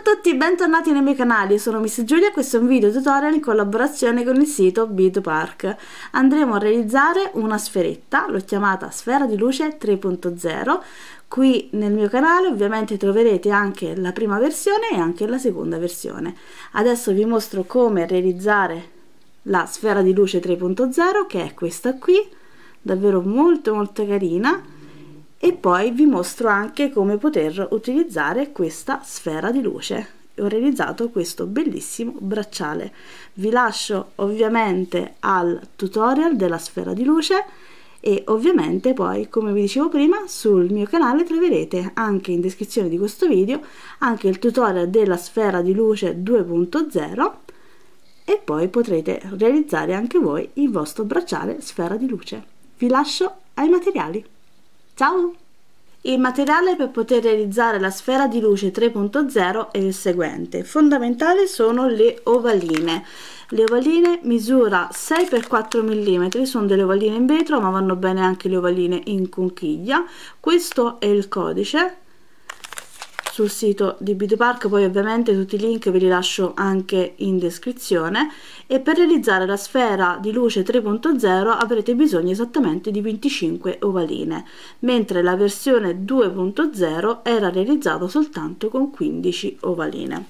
Ciao a tutti e bentornati nei miei canali, sono Miss Giulia e questo è un video tutorial in collaborazione con il sito Beat Park. Andremo a realizzare una sferetta, l'ho chiamata Sfera di Luce 3.0. Qui nel mio canale ovviamente troverete anche la prima versione e anche la seconda versione. Adesso vi mostro come realizzare la Sfera di Luce 3.0 che è questa qui, davvero molto molto carina e poi vi mostro anche come poter utilizzare questa sfera di luce ho realizzato questo bellissimo bracciale vi lascio ovviamente al tutorial della sfera di luce e ovviamente poi come vi dicevo prima sul mio canale troverete anche in descrizione di questo video anche il tutorial della sfera di luce 2.0 e poi potrete realizzare anche voi il vostro bracciale sfera di luce vi lascio ai materiali Ciao! Il materiale per poter realizzare la sfera di luce 3.0 è il seguente. Fondamentale sono le ovaline. Le ovaline misura 6x4 mm, sono delle ovaline in vetro ma vanno bene anche le ovaline in conchiglia. Questo è il codice sul sito di Beauty Park, poi ovviamente tutti i link ve li lascio anche in descrizione e per realizzare la sfera di luce 3.0 avrete bisogno esattamente di 25 ovaline, mentre la versione 2.0 era realizzata soltanto con 15 ovaline.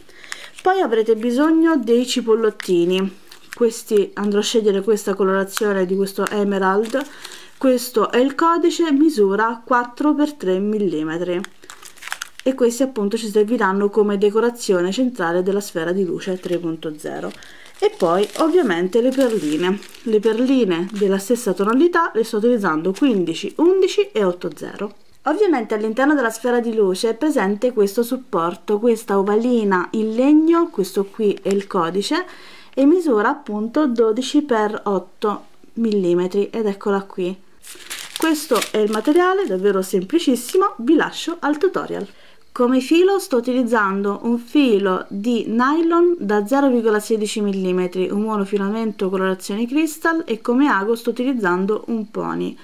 Poi avrete bisogno dei cipollottini, questi andrò a scegliere questa colorazione di questo emerald questo è il codice misura 4x3 mm e questi appunto ci serviranno come decorazione centrale della sfera di luce 3.0 e poi ovviamente le perline le perline della stessa tonalità le sto utilizzando 15 11 e 80 Ovviamente all'interno della sfera di luce è presente questo supporto, questa ovalina in legno, questo qui è il codice, e misura appunto 12 x 8 mm ed eccola qui. Questo è il materiale, davvero semplicissimo, vi lascio al tutorial. Come filo sto utilizzando un filo di nylon da 0,16 mm, un monofilamento colorazione crystal e come ago sto utilizzando un pony.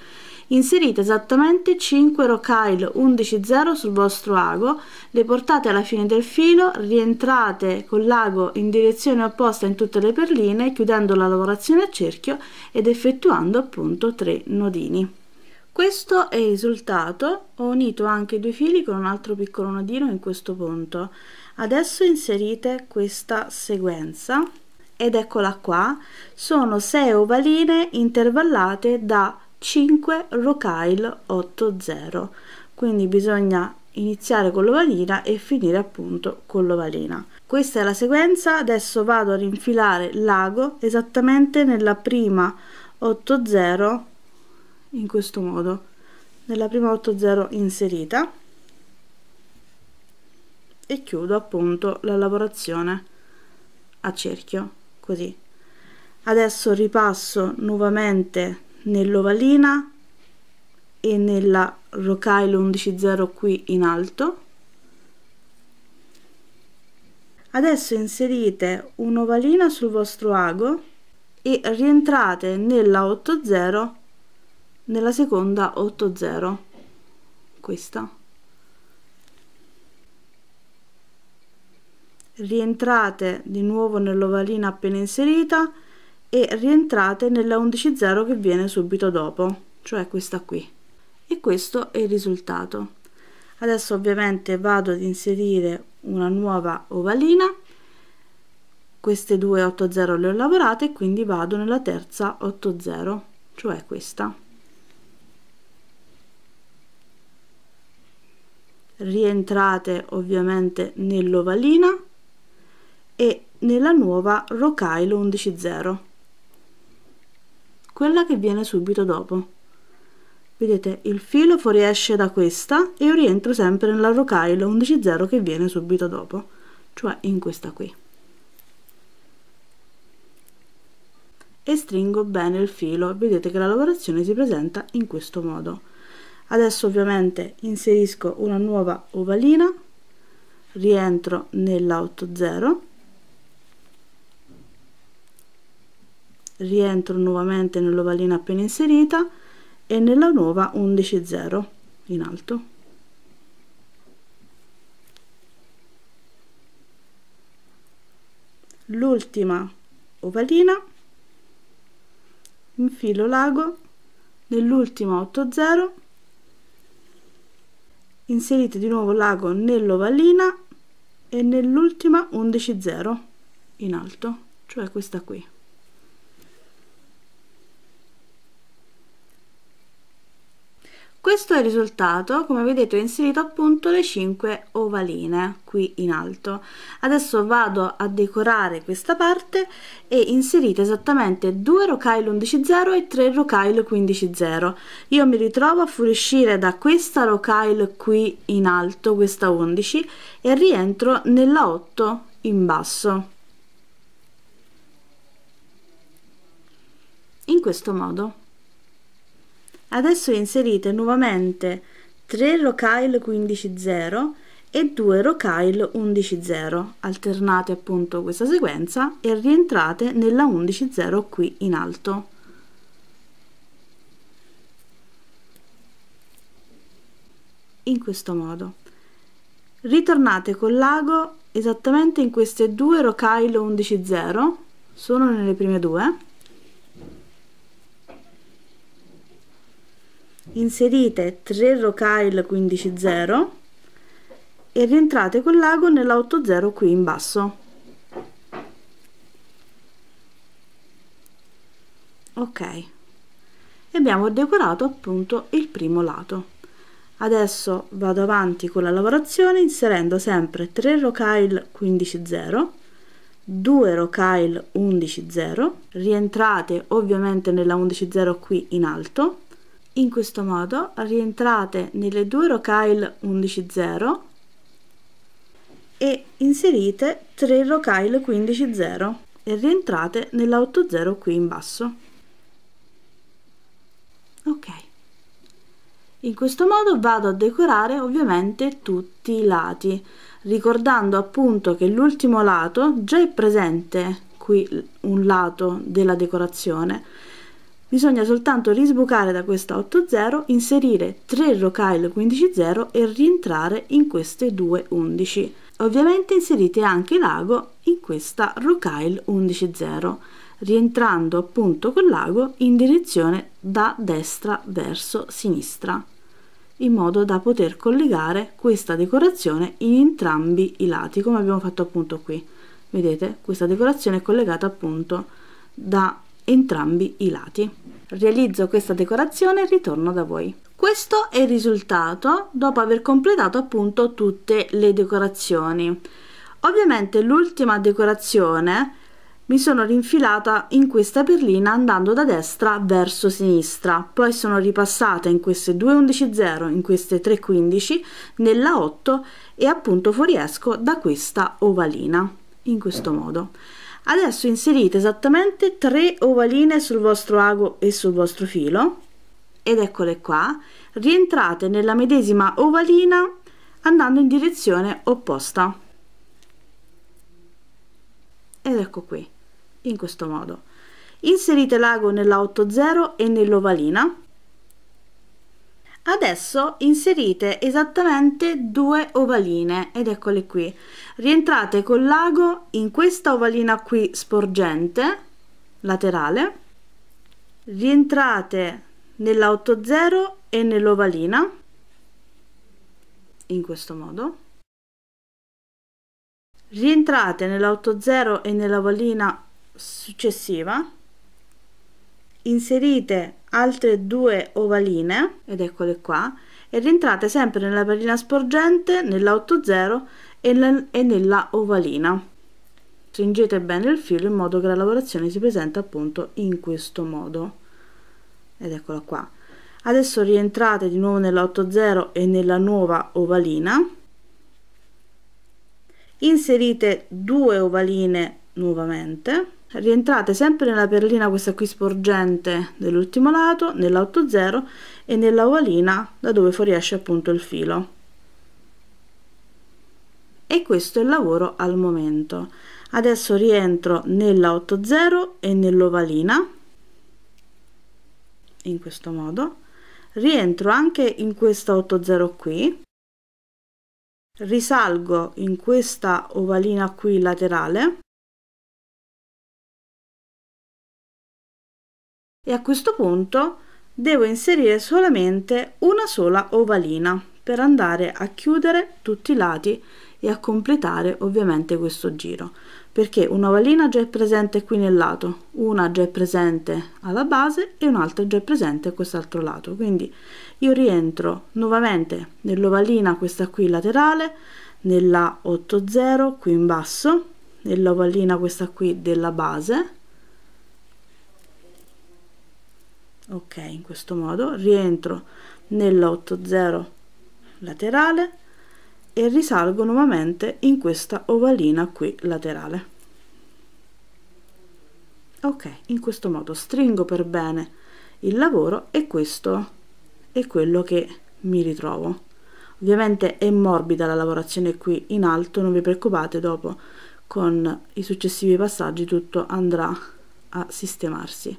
Inserite esattamente 5 rocaille 11.0 sul vostro ago, le portate alla fine del filo, rientrate con l'ago in direzione opposta in tutte le perline, chiudendo la lavorazione a cerchio ed effettuando appunto 3 nodini. Questo è il risultato, ho unito anche due fili con un altro piccolo nodino in questo punto. Adesso inserite questa sequenza ed eccola qua, sono 6 ovaline intervallate da 5 rocaille 8-0, quindi bisogna iniziare con l'ovalina e finire appunto con l'ovalina. Questa è la sequenza, adesso vado ad infilare l'ago esattamente nella prima 80 in questo modo nella prima 80 inserita e chiudo appunto la lavorazione a cerchio così adesso ripasso nuovamente nell'ovalina e nella rocaille 110 qui in alto adesso inserite un'ovalina sul vostro ago e rientrate nella 80 nella seconda 8-0 questa rientrate di nuovo nell'ovalina appena inserita e rientrate nella 11-0 che viene subito dopo cioè questa qui e questo è il risultato adesso ovviamente vado ad inserire una nuova ovalina queste due 8-0 le ho lavorate quindi vado nella terza 8-0 cioè questa rientrate ovviamente nell'ovalina e nella nuova Rocailo 11.0 quella che viene subito dopo vedete il filo fuoriesce da questa e io rientro sempre nella Rocailo 11.0 che viene subito dopo cioè in questa qui e stringo bene il filo vedete che la lavorazione si presenta in questo modo adesso ovviamente inserisco una nuova ovalina rientro nella 80 rientro nuovamente nell'ovalina appena inserita e nella nuova 11.0 in alto l'ultima ovalina infilo l'ago nell'ultima 80 inserite di nuovo l'ago nell'ovallina e nell'ultima 11 0 in alto cioè questa qui Questo è il risultato, come vedete ho inserito appunto le 5 ovaline qui in alto. Adesso vado a decorare questa parte e inserite esattamente 2 rocaille 11.0 e 3 rocaille 15.0. Io mi ritrovo a fuoriuscire da questa rocaille qui in alto, questa 11, e rientro nella 8 in basso. In questo modo. Adesso inserite nuovamente 3 rocaille 15.0 e 2 rocaille 11.0. Alternate appunto questa sequenza e rientrate nella 11.0 qui in alto. In questo modo. Ritornate col lago esattamente in queste due rocaille 11.0, 0 sono nelle prime due, inserite 3 rocaille 15-0 e rientrate con l'ago nella 8-0 qui in basso ok e abbiamo decorato appunto il primo lato adesso vado avanti con la lavorazione inserendo sempre 3 rocaille 15-0 2 rocaille 11-0 rientrate ovviamente nella 11-0 qui in alto in questo modo rientrate nelle due rocaille 11.0 e inserite 3 rocaille 15.0 e rientrate nella 8.0 qui in basso. Ok. In questo modo vado a decorare ovviamente tutti i lati, ricordando appunto che l'ultimo lato già è presente qui un lato della decorazione Bisogna soltanto risbucare da questa 8.0, inserire 3 rocaille 15.0 e rientrare in queste due 11. Ovviamente inserite anche l'ago in questa rocaille 11.0, rientrando appunto con l'ago in direzione da destra verso sinistra, in modo da poter collegare questa decorazione in entrambi i lati, come abbiamo fatto appunto qui. Vedete, questa decorazione è collegata appunto da entrambi i lati. Realizzo questa decorazione e ritorno da voi. Questo è il risultato dopo aver completato appunto tutte le decorazioni. Ovviamente l'ultima decorazione mi sono rinfilata in questa perlina andando da destra verso sinistra, poi sono ripassata in queste 2.11.0, in queste 3.15, nella 8 e appunto fuoriesco da questa ovalina, in questo modo. Adesso inserite esattamente tre ovaline sul vostro ago e sul vostro filo ed eccole qua, rientrate nella medesima ovalina andando in direzione opposta. Ed ecco qui, in questo modo. Inserite l'ago nella 8.0 e nell'ovalina Adesso inserite esattamente due ovaline ed eccole qui. Rientrate con lago in questa ovalina qui sporgente laterale. Rientrate nella 0 e nell'ovalina in questo modo. Rientrate nella 0 e nell'ovalina successiva inserite altre due ovaline, ed eccole qua, e rientrate sempre nella pallina sporgente, nella 80 e, e nella ovalina. Stringete bene il filo in modo che la lavorazione si presenta appunto in questo modo. Ed eccola qua. Adesso rientrate di nuovo nella 80 e nella nuova ovalina. Inserite due ovaline nuovamente rientrate sempre nella perlina questa qui sporgente dell'ultimo lato nella 8-0 e nella ovalina da dove fuoriesce appunto il filo e questo è il lavoro al momento adesso rientro nella 8-0 e nell'ovalina in questo modo rientro anche in questa 8-0 qui risalgo in questa ovalina qui laterale e a questo punto devo inserire solamente una sola ovalina per andare a chiudere tutti i lati e a completare ovviamente questo giro perché una un'ovalina già è presente qui nel lato una già è presente alla base e un'altra già è presente a quest'altro lato quindi io rientro nuovamente nell'ovalina questa qui laterale nella 80 qui in basso nell'ovalina questa qui della base ok in questo modo rientro nella 80 laterale e risalgo nuovamente in questa ovalina qui laterale ok in questo modo stringo per bene il lavoro e questo è quello che mi ritrovo ovviamente è morbida la lavorazione qui in alto non vi preoccupate dopo con i successivi passaggi tutto andrà a sistemarsi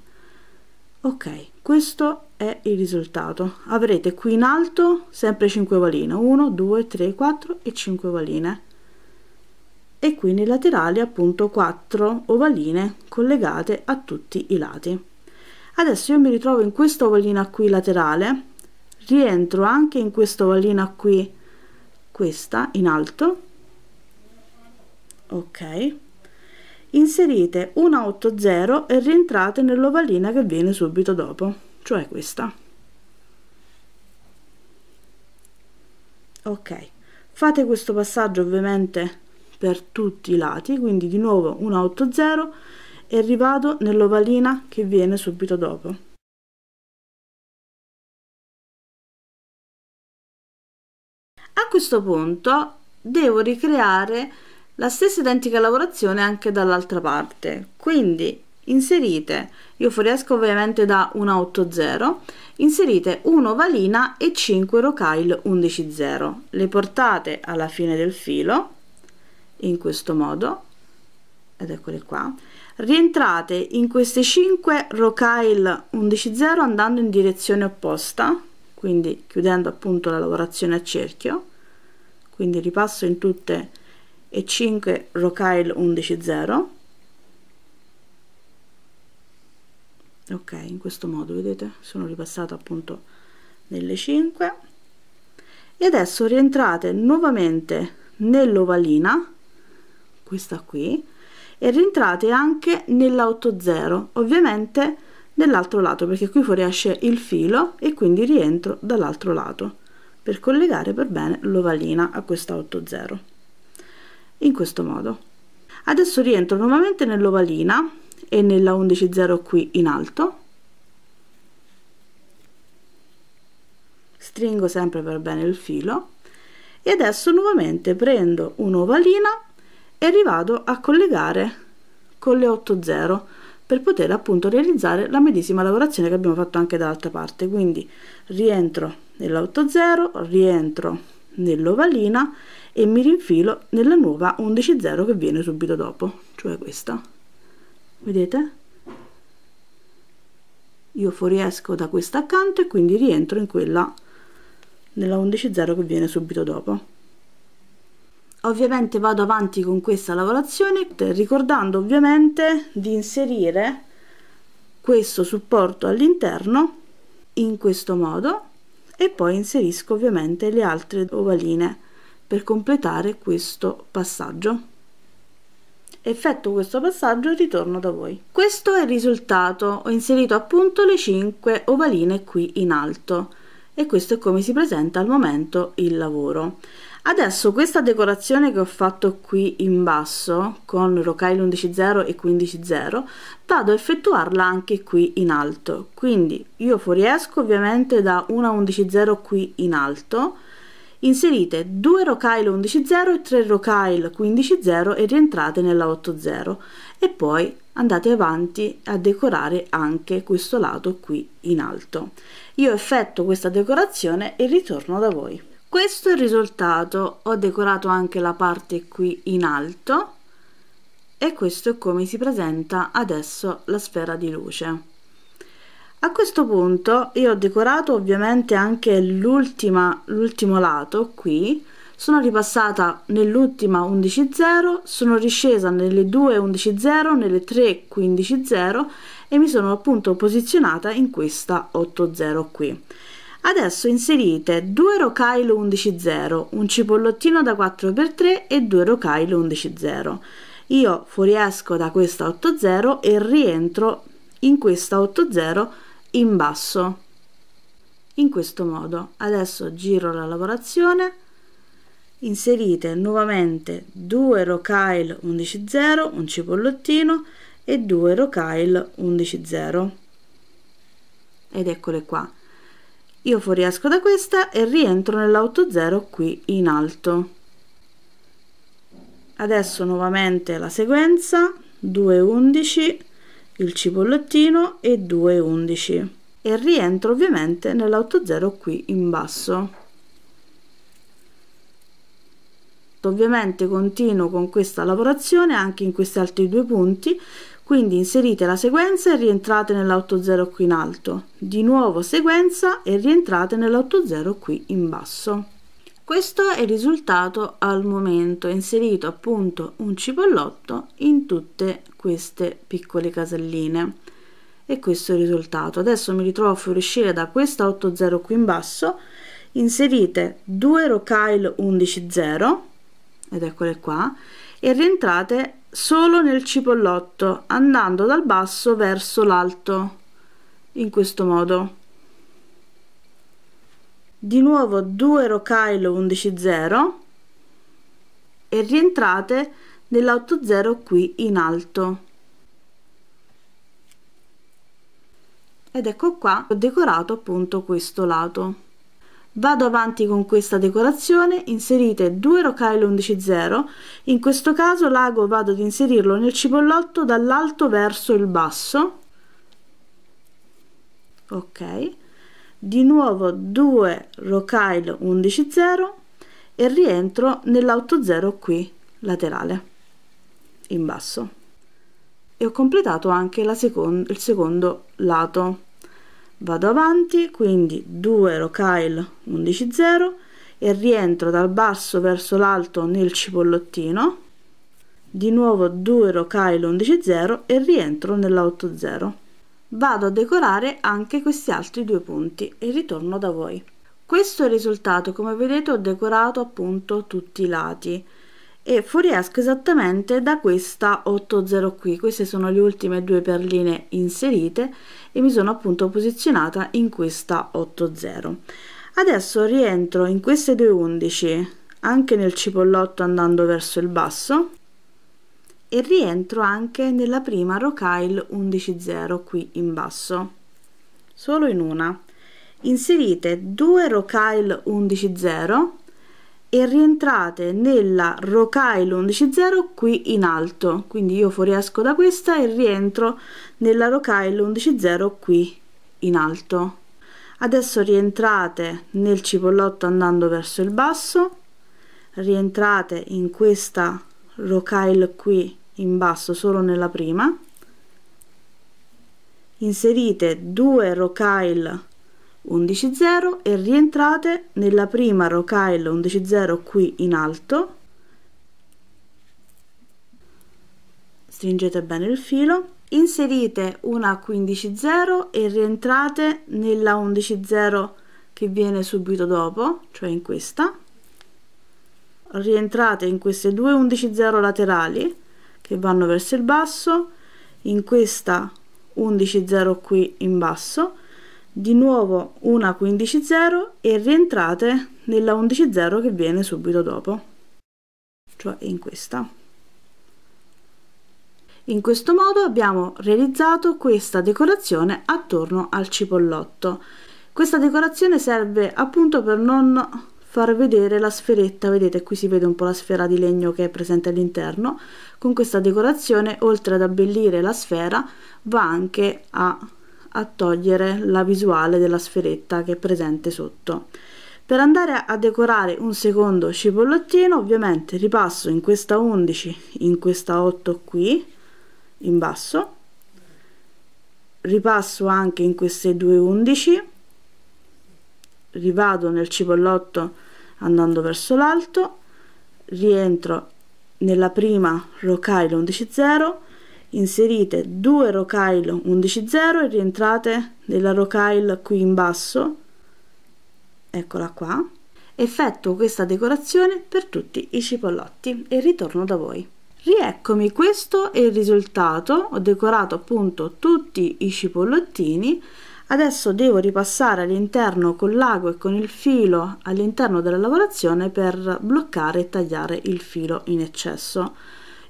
ok questo è il risultato avrete qui in alto sempre 5 valine 1 2 3 4 e 5 valine e qui nei laterali appunto 4 ovaline collegate a tutti i lati adesso io mi ritrovo in questa ovalina qui laterale rientro anche in questa ovalina qui questa in alto ok inserite una 80 e rientrate nell'ovalina che viene subito dopo, cioè questa. Ok, fate questo passaggio ovviamente per tutti i lati, quindi di nuovo una 80 e rivado nell'ovalina che viene subito dopo. A questo punto devo ricreare la stessa identica lavorazione anche dall'altra parte quindi inserite io fuoriesco ovviamente da 180 inserite 1 valina e 5 rocaille 110 le portate alla fine del filo in questo modo ed eccole qua rientrate in queste 5 rocaille 110 andando in direzione opposta quindi chiudendo appunto la lavorazione a cerchio quindi ripasso in tutte le e 5 rocaille 11.0 ok in questo modo vedete sono ripassata appunto nelle 5 e adesso rientrate nuovamente nell'ovalina questa qui e rientrate anche nella 80 ovviamente nell'altro lato perché qui fuoriesce il filo e quindi rientro dall'altro lato per collegare per bene l'ovalina a questa 80 in questo modo adesso rientro nuovamente nell'ovalina e nella 11.0 qui in alto stringo sempre per bene il filo e adesso nuovamente prendo un'ovalina e rivado a collegare con le 8.0 per poter appunto realizzare la medesima lavorazione che abbiamo fatto anche dall'altra parte quindi rientro nella 8.0 rientro nell'ovalina e e mi rinfilo nella nuova 11.0 che viene subito dopo, cioè questa. Vedete? Io fuoriesco da questa accanto e quindi rientro in quella nella 11.0 che viene subito dopo. Ovviamente vado avanti con questa lavorazione ricordando ovviamente di inserire questo supporto all'interno in questo modo e poi inserisco ovviamente le altre ovaline per completare questo passaggio effetto questo passaggio e ritorno da voi. Questo è il risultato, ho inserito appunto le 5 ovaline qui in alto e questo è come si presenta al momento il lavoro. Adesso questa decorazione che ho fatto qui in basso con Rocaille 11.0 e 15.0 vado a effettuarla anche qui in alto, quindi io fuoriesco ovviamente da 1 a 11.0 qui in alto inserite 2 rocaille 11.0 e 3 rocaille 15.0 e rientrate nella 8.0 e poi andate avanti a decorare anche questo lato qui in alto io effetto questa decorazione e ritorno da voi questo è il risultato ho decorato anche la parte qui in alto e questo è come si presenta adesso la sfera di luce a questo punto io ho decorato ovviamente anche l'ultimo lato qui sono ripassata nell'ultima 11.0 sono riscesa nelle 2 11.0 nelle 3 15.0 e mi sono appunto posizionata in questa 8.0 qui Adesso inserite due rocaille 11.0, un cipollottino da 4x3 e due rocaille 11.0. Io fuoriesco da questa 8.0 e rientro in questa 8.0 in basso in questo modo adesso giro la lavorazione inserite nuovamente 2 rocaille 11.0 un cipollottino e 2 rocaille 11.0 ed eccole qua io fuoriesco da questa e rientro nell'auto nell'8.0 qui in alto adesso nuovamente la sequenza 2 11 il cipollottino e 2,11 e rientro ovviamente nell'80 qui in basso ovviamente continuo con questa lavorazione anche in questi altri due punti quindi inserite la sequenza e rientrate nell'80 qui in alto di nuovo sequenza e rientrate nell'80 qui in basso questo è il risultato al momento, inserito appunto un cipollotto in tutte queste piccole caselline. E questo è il risultato. Adesso mi ritrovo a fuoriuscire da questa 8.0 qui in basso, inserite due rocaille 11.0, ed eccole qua, e rientrate solo nel cipollotto, andando dal basso verso l'alto, in questo modo di nuovo due rocaille 11.0 e rientrate nell'8 0 qui in alto ed ecco qua ho decorato appunto questo lato Vado avanti con questa decorazione, inserite due rocaille 11.0, in questo caso l'ago vado ad inserirlo nel cipollotto dall'alto verso il basso, ok, di nuovo 2 rocaille 11 0 e rientro nell'auto 0 qui laterale in basso e ho completato anche la secondo, il secondo lato vado avanti quindi 2 rocaille 11 0 e rientro dal basso verso l'alto nel cipollottino di nuovo 2 rocaille 11 0 e rientro nell'auto 8 0 vado a decorare anche questi altri due punti e ritorno da voi questo è il risultato come vedete ho decorato appunto tutti i lati e fuoriesco esattamente da questa 80 qui queste sono le ultime due perline inserite e mi sono appunto posizionata in questa 80 adesso rientro in queste due 11 anche nel cipollotto andando verso il basso e rientro anche nella prima rocaille 11-0 qui in basso solo in una inserite due rocaille 11-0 e rientrate nella rocaille 11-0 qui in alto quindi io fuoriesco da questa e rientro nella rocaille 11-0 qui in alto adesso rientrate nel cipollotto andando verso il basso rientrate in questa rocaille qui in basso solo nella prima inserite 2 rocaille 11.0 e rientrate nella prima rocaille 11.0 qui in alto stringete bene il filo inserite una 15.0 e rientrate nella 11.0 che viene subito dopo cioè in questa rientrate in queste due 11 0 laterali che vanno verso il basso in questa 11 0 qui in basso di nuovo una 15 0 e rientrate nella 11 0 che viene subito dopo cioè in questa in questo modo abbiamo realizzato questa decorazione attorno al cipollotto questa decorazione serve appunto per non far vedere la sferetta vedete qui si vede un po' la sfera di legno che è presente all'interno con questa decorazione oltre ad abbellire la sfera va anche a, a togliere la visuale della sferetta che è presente sotto per andare a decorare un secondo cipollottino ovviamente ripasso in questa 11 in questa 8 qui in basso ripasso anche in queste due 11 rivado nel cipollotto andando verso l'alto rientro nella prima rocaille 11.0 inserite due rocaille 11.0 e rientrate nella rocaille qui in basso eccola qua effetto questa decorazione per tutti i cipollotti e ritorno da voi rieccomi questo è il risultato ho decorato appunto tutti i cipollottini adesso devo ripassare all'interno con l'ago e con il filo all'interno della lavorazione per bloccare e tagliare il filo in eccesso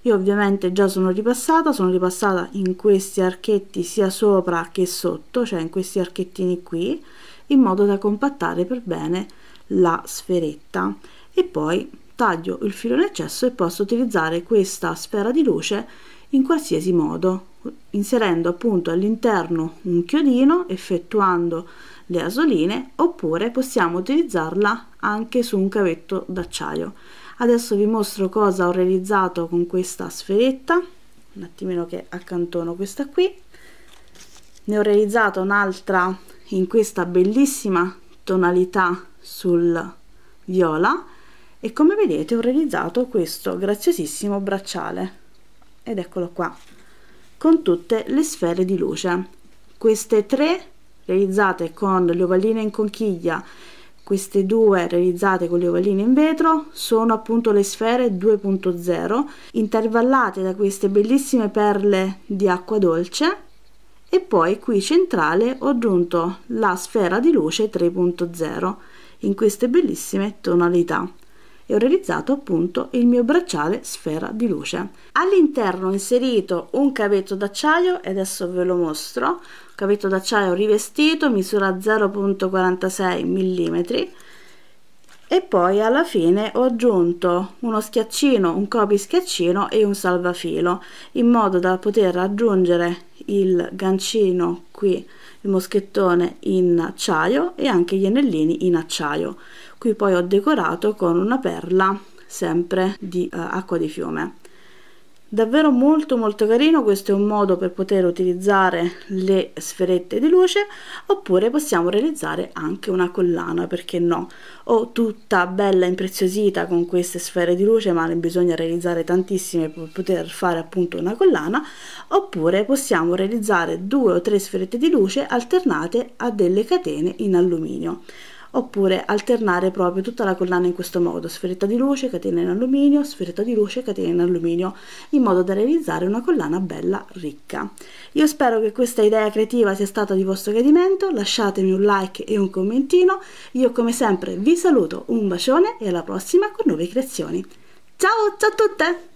io ovviamente già sono ripassata sono ripassata in questi archetti sia sopra che sotto cioè in questi archettini qui in modo da compattare per bene la sferetta e poi taglio il filo in eccesso e posso utilizzare questa sfera di luce in qualsiasi modo, inserendo appunto all'interno un chiodino, effettuando le asoline, oppure possiamo utilizzarla anche su un cavetto d'acciaio. Adesso vi mostro cosa ho realizzato con questa sferetta, un attimino che accantono questa qui. Ne ho realizzata un'altra in questa bellissima tonalità sul viola e come vedete ho realizzato questo graziosissimo bracciale ed eccolo qua con tutte le sfere di luce queste tre realizzate con le ovalline in conchiglia queste due realizzate con le ovaline in vetro sono appunto le sfere 2.0 intervallate da queste bellissime perle di acqua dolce e poi qui centrale ho aggiunto la sfera di luce 3.0 in queste bellissime tonalità e ho realizzato appunto il mio bracciale sfera di luce. All'interno ho inserito un cavetto d'acciaio e adesso ve lo mostro, cavetto d'acciaio rivestito, misura 0.46 mm e poi alla fine ho aggiunto uno schiaccino, un copy schiaccino e un salvafilo in modo da poter aggiungere il gancino qui il moschettone in acciaio e anche gli anellini in acciaio qui poi ho decorato con una perla sempre di eh, acqua di fiume davvero molto molto carino questo è un modo per poter utilizzare le sferette di luce oppure possiamo realizzare anche una collana perché no o tutta bella impreziosita con queste sfere di luce ma ne bisogna realizzare tantissime per poter fare appunto una collana oppure possiamo realizzare due o tre sferette di luce alternate a delle catene in alluminio oppure alternare proprio tutta la collana in questo modo, sferetta di luce, catena in alluminio, sferetta di luce, catena in alluminio, in modo da realizzare una collana bella ricca. Io spero che questa idea creativa sia stata di vostro gradimento, lasciatemi un like e un commentino, io come sempre vi saluto, un bacione e alla prossima con nuove creazioni. Ciao, ciao a tutte!